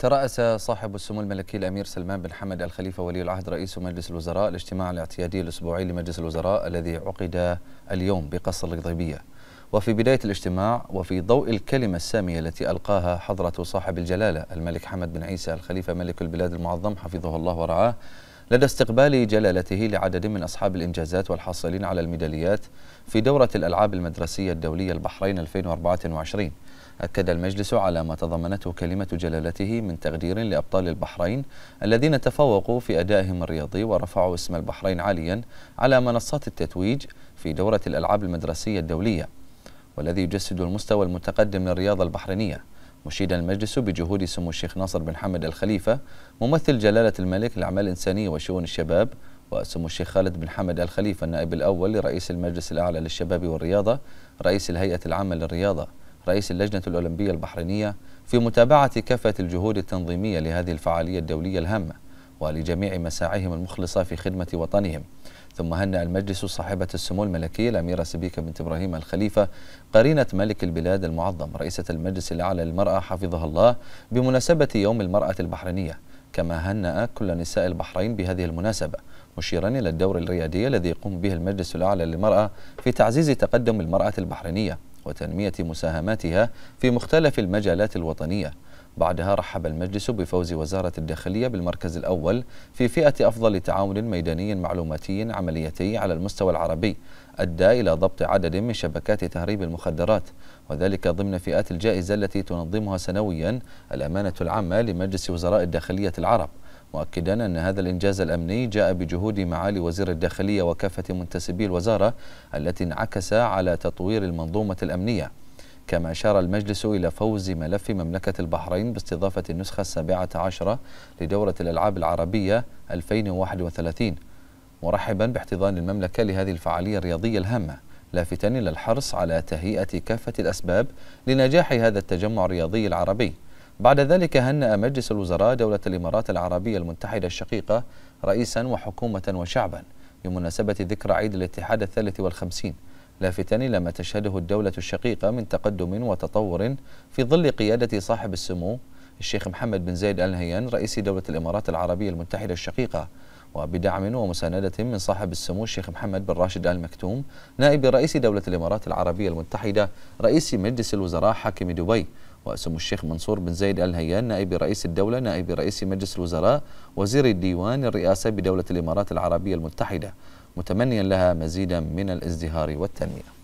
ترأس صاحب السمو الملكي الأمير سلمان بن حمد الخليفة ولي العهد رئيس مجلس الوزراء الاجتماع الاعتيادي الأسبوعي لمجلس الوزراء الذي عقد اليوم بقصر القضيبية وفي بداية الاجتماع وفي ضوء الكلمة السامية التي ألقاها حضرة صاحب الجلالة الملك حمد بن عيسى الخليفة ملك البلاد المعظم حفظه الله ورعاه لدى استقبال جلالته لعدد من أصحاب الإنجازات والحاصلين على الميداليات في دورة الألعاب المدرسية الدولية البحرين 2024 أكد المجلس على ما تضمنته كلمة جلالته من تقدير لأبطال البحرين الذين تفوقوا في أدائهم الرياضي ورفعوا اسم البحرين عاليا على منصات التتويج في دورة الألعاب المدرسية الدولية والذي يجسد المستوى المتقدم للرياضة البحرينية مشيدا المجلس بجهود سمو الشيخ ناصر بن حمد الخليفة ممثل جلالة الملك للأعمال الإنسانية وشؤون الشباب وسمو الشيخ خالد بن حمد الخليفة النائب الأول لرئيس المجلس الأعلى للشباب والرياضة رئيس الهيئة العامة للرياضة رئيس اللجنة الأولمبية البحرينية في متابعة كافة الجهود التنظيمية لهذه الفعالية الدولية الهامة ولجميع مساعيهم المخلصة في خدمة وطنهم ثم هنأ المجلس صاحبة السمو الملكي الأميرة سبيكة بنت إبراهيم الخليفة قرينة ملك البلاد المعظم رئيسة المجلس الأعلى للمرأة حفظها الله بمناسبة يوم المرأة البحرينية كما هنأ كل نساء البحرين بهذه المناسبة مشيرا إلى الدور الريادي الذي يقوم به المجلس الأعلى للمرأة في تعزيز تقدم المرأة البحرينية وتنمية مساهماتها في مختلف المجالات الوطنية بعدها رحب المجلس بفوز وزارة الداخلية بالمركز الأول في فئة أفضل تعاون ميداني معلوماتي عمليتي على المستوى العربي أدى إلى ضبط عدد من شبكات تهريب المخدرات وذلك ضمن فئات الجائزة التي تنظمها سنويا الأمانة العامة لمجلس وزراء الداخلية العرب مؤكدا أن هذا الإنجاز الأمني جاء بجهود معالي وزير الداخلية وكافة منتسبي الوزارة التي انعكس على تطوير المنظومة الأمنية كما أشار المجلس إلى فوز ملف مملكة البحرين باستضافة النسخة السابعة عشرة لدورة الألعاب العربية 2031 مرحبا باحتضان المملكة لهذه الفعالية الرياضية الهامة لافتا إلى الحرص على تهيئة كافة الأسباب لنجاح هذا التجمع الرياضي العربي بعد ذلك هنأ مجلس الوزراء دولة الإمارات العربية المتحدة الشقيقة رئيسا وحكومة وشعبا بمناسبة ذكرى عيد الاتحاد الثالث والخمسين لافتا إلى ما تشهده الدولة الشقيقة من تقدم وتطور في ظل قيادة صاحب السمو الشيخ محمد بن زايد آل نهيان رئيس دولة الإمارات العربية المتحدة الشقيقة وبدعم ومساندة من صاحب السمو الشيخ محمد بن راشد آل مكتوم نائب رئيس دولة الإمارات العربية المتحدة رئيس مجلس الوزراء حاكم دبي وأسم الشيخ منصور بن زايد آل نهيان نائب رئيس الدولة نائب رئيس مجلس الوزراء وزير الديوان الرئاسة بدولة الإمارات العربية المتحدة متمنيا لها مزيدا من الازدهار والتنمية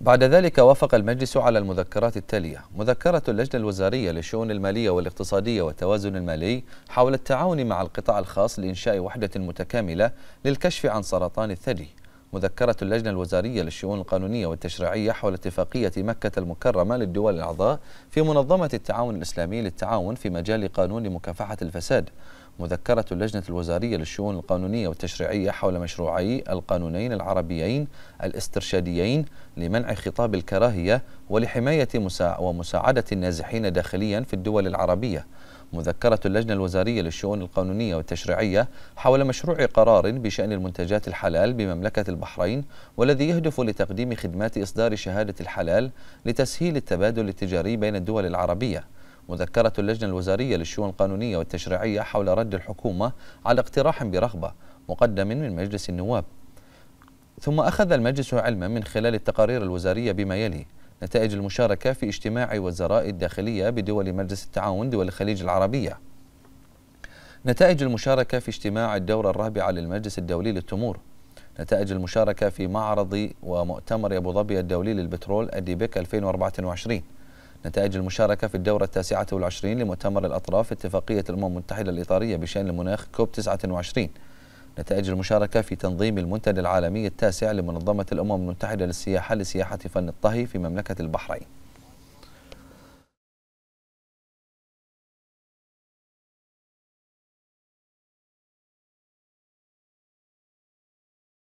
بعد ذلك وافق المجلس على المذكرات التالية مذكرة اللجنة الوزارية للشؤون المالية والاقتصادية والتوازن المالي حول التعاون مع القطاع الخاص لإنشاء وحدة متكاملة للكشف عن سرطان الثدي مذكرة اللجنة الوزارية للشؤون القانونية والتشريعية حول اتفاقية مكة المكرمة للدول الأعضاء في منظمة التعاون الإسلامي للتعاون في مجال قانون مكافحة الفساد مذكرة اللجنة الوزارية للشؤون القانونية والتشريعية حول مشروعي القانونين العربيين الاسترشاديين لمنع خطاب الكراهية ولحماية ومساعدة النازحين داخليا في الدول العربية مذكرة اللجنة الوزارية للشؤون القانونية والتشريعية حول مشروع قرار بشأن المنتجات الحلال بمملكة البحرين والذي يهدف لتقديم خدمات إصدار شهادة الحلال لتسهيل التبادل التجاري بين الدول العربية مذكرة اللجنة الوزارية للشؤون القانونية والتشريعية حول رد الحكومة على اقتراح برغبة مقدم من مجلس النواب ثم أخذ المجلس علما من خلال التقارير الوزارية بما يلي نتائج المشاركة في اجتماع وزراء الداخلية بدول مجلس التعاون دول الخليج العربية نتائج المشاركة في اجتماع الدورة الرابعة للمجلس الدولي للتمور نتائج المشاركة في معرض ومؤتمر أبو ظبي الدولي للبترول أديبك 2024 نتائج المشاركة في الدورة التاسعة والعشرين لمؤتمر الأطراف اتفاقية الأمم المتحدة الإطارية بشأن المناخ كوب 29 نتائج المشاركة في تنظيم المنتدى العالمي التاسع لمنظمة الأمم المتحدة للسياحة لسياحة فن الطهي في مملكة البحرين